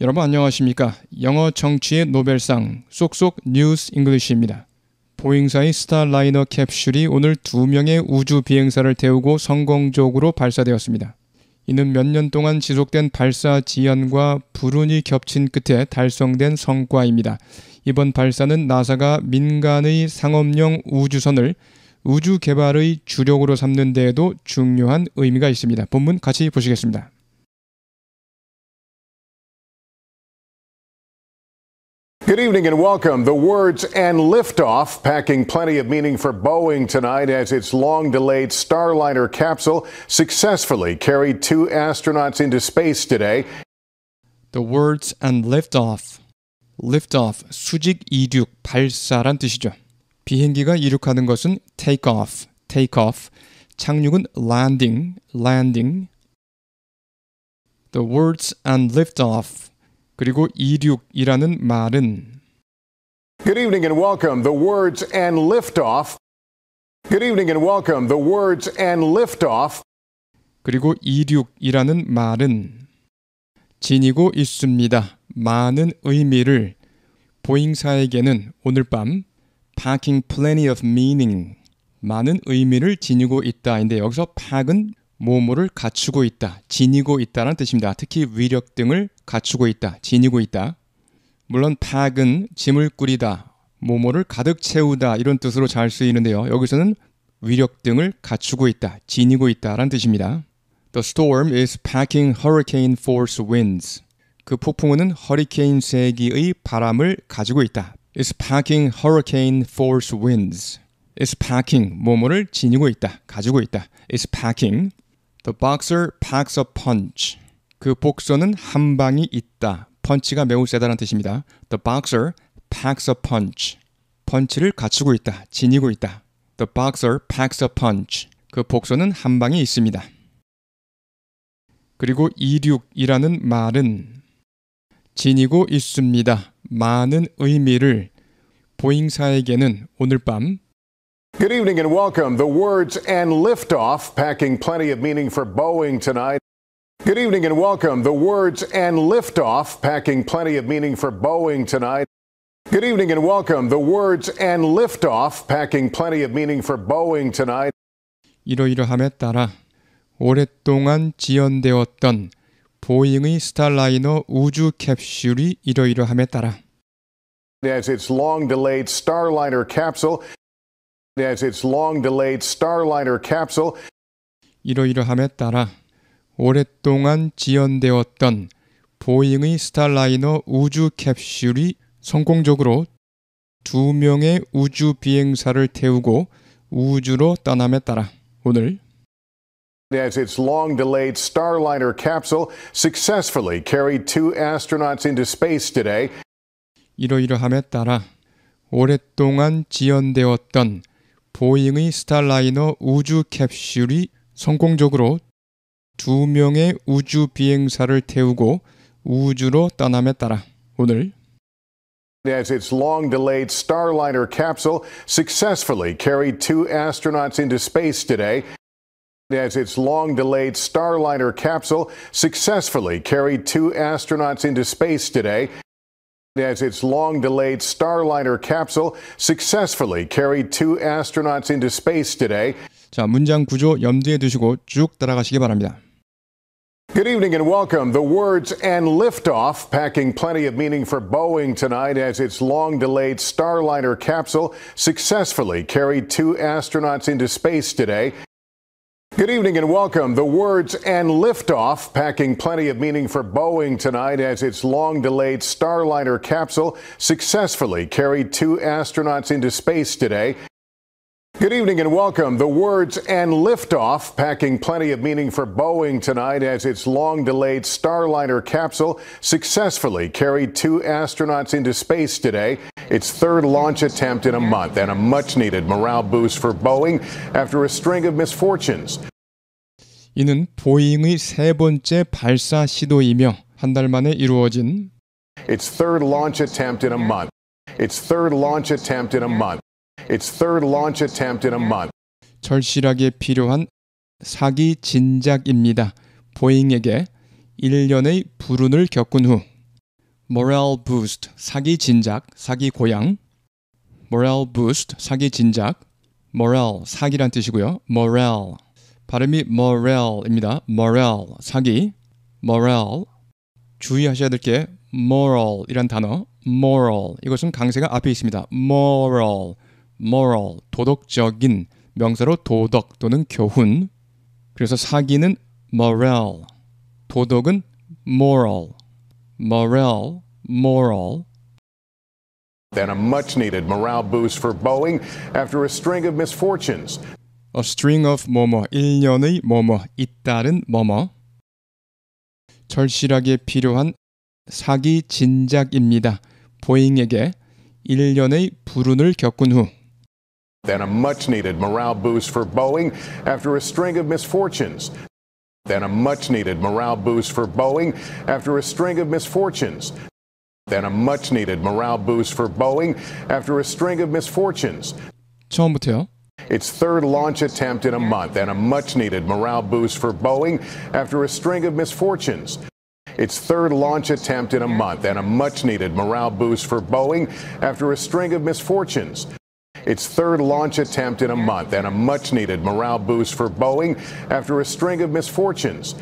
여러분 안녕하십니까? 영어 정치의 노벨상 쏙쏙 뉴스 잉글리시입니다. 보잉사의 스타라이너 캡슐이 오늘 두 명의 우주 비행사를 태우고 성공적으로 발사되었습니다. 이는 몇 년 동안 지속된 발사 지연과 불운이 겹친 끝에 달성된 성과입니다. 이번 발사는 나사가 민간의 상업용 우주선을 우주 개발의 주력으로 삼는 데에도 중요한 의미가 있습니다. 본문 같이 보시겠습니다. Good evening and welcome. The words and liftoff packing plenty of meaning for Boeing tonight as its long delayed Starliner capsule successfully carried two astronauts into space today. The words and liftoff. liftoff, 수직 이륙, 발사란 뜻이죠. 비행기가 이륙하는 것은 take off, take off. 착륙은 landing, landing. The words and liftoff. 그리고 이륙이라는 말은 Good evening and welcome. The words and liftoff. Good evening and welcome. The words and liftoff. 그리고 이륙이라는 말은 지니고 있습니다. 많은 의미를 보잉사에게는 오늘 밤 packing plenty of meaning 많은 의미를 지니고 있다인데 여기서 pack은 뭐뭐를 갖추고 있다, 지니고 있다라는 뜻입니다. 특히 위력 등을 갖추고 있다, 지니고 있다. 물론 박은 짐을 꾸리다, 뭐뭐를 가득 채우다 이런 뜻으로 잘 쓰이는데요. 여기서는 위력 등을 갖추고 있다, 지니고 있다라는 뜻입니다. The storm is packing hurricane force winds. 그 폭풍우는 허리케인 세기의 바람을 가지고 있다. It's packing hurricane force winds. It's packing 뭐뭐를 지니고 있다, 가지고 있다. It's packing The boxer packs a punch. 그 복서는 한 방이 있다. 펀치가 매우 세다는 뜻입니다. The boxer packs a punch. 펀치를 갖추고 있다. 지니고 있다. The boxer packs a punch. 그 복서는 한 방이 있습니다. 그리고 이륙이라는 말은 지니고 있습니다. 많은 의미를 보잉사에게는 오늘 밤 Good evening and welcome. The words and liftoff packing plenty of meaning for Boeing tonight. Good evening and welcome. The words and liftoff packing plenty of meaning for Boeing tonight. Good evening and welcome. The words and liftoff packing plenty of meaning for Boeing tonight. 이러이러함에 따라 오랫동안 지연되었던 보잉의 스타라이너 우주 캡슐이 이러이러함에 따라 As its long delayed Starliner capsule as its long-delayed Starliner capsule. 이러이러함에 따라 오랫동안 지연되었던 보잉의 스타라이너 우주 캡슐이 성공적으로 두 명의 우주 비행사를 태우고 우주로 떠남에 따라 오늘 As its long delayed Starliner capsule successfully carried two astronauts into space today. 이러이러함에 따라 오랫동안 지연되었던 보잉의 스타라이너 우주 캡슐이 성공적으로 두 명의 우주 비행사를 태우고 우주로 떠남에 따라 오늘 as its long delayed Starliner capsule successfully carried two astronauts into space today. As its long delayed Starliner capsule successfully carried two astronauts into space today as its long delayed Starliner capsule successfully carried two astronauts into space today. 자, 문장 구조 염두에 두시고 쭉 따라가시기 바랍니다. Good evening and welcome. The words and liftoff packing plenty of meaning for Boeing tonight as its long delayed Starliner capsule successfully carried two astronauts into space today. Good evening and welcome. The words and liftoff packing plenty of meaning for Boeing tonight as its long delayed Starliner capsule successfully carried two astronauts into space today. Good evening and welcome. The words and liftoff packing plenty of meaning for Boeing tonight as its long delayed Starliner capsule successfully carried two astronauts into space today, its third launch attempt in a month, and a much needed morale boost for Boeing after a string of misfortunes. 이는 보잉의 세 번째 발사 시도이며 만에 이루어진 its third launch attempt in a month. its third launch attempt in a month. its third launch attempt in a month. 절실하게 필요한 사기 진작입니다. 보잉에게 1년의 불운을 겪은 후 모랄 부스트 사기 진작 사기 고양 모랄 부스트 사기 진작 모랄 사기란 뜻이고요. 모랄 발음이 moral입니다. moral 사기 moral 주의하셔야 될 게 moral이란 단어 moral 이것은 강세가 앞에 있습니다. moral moral, 도덕적인 명사로 도덕 또는 교훈. 그래서 사기는 moral, 도덕은 moral, moral, moral. Then a much needed morale boost for Boeing after a string of misfortunes. A string of 뭐뭐 1년의 뭐뭐 잇따른 뭐뭐 절실하게 필요한 사기 진작입니다. 보잉에게 1년의 불운을 겪은 후 Then a much needed morale boost for Boeing after a string of misfortunes. Then a much needed morale boost for Boeing after a string of misfortunes. Then a much needed morale boost for Boeing after a string of misfortunes. 처음부터요. Its third launch attempt in a month and a much needed morale boost for Boeing after a string of misfortunes. Its third launch attempt in a month and a much needed morale boost for Boeing after a string of misfortunes its third launch attempt in a month and a much needed morale boost for Boeing after a string of misfortunes.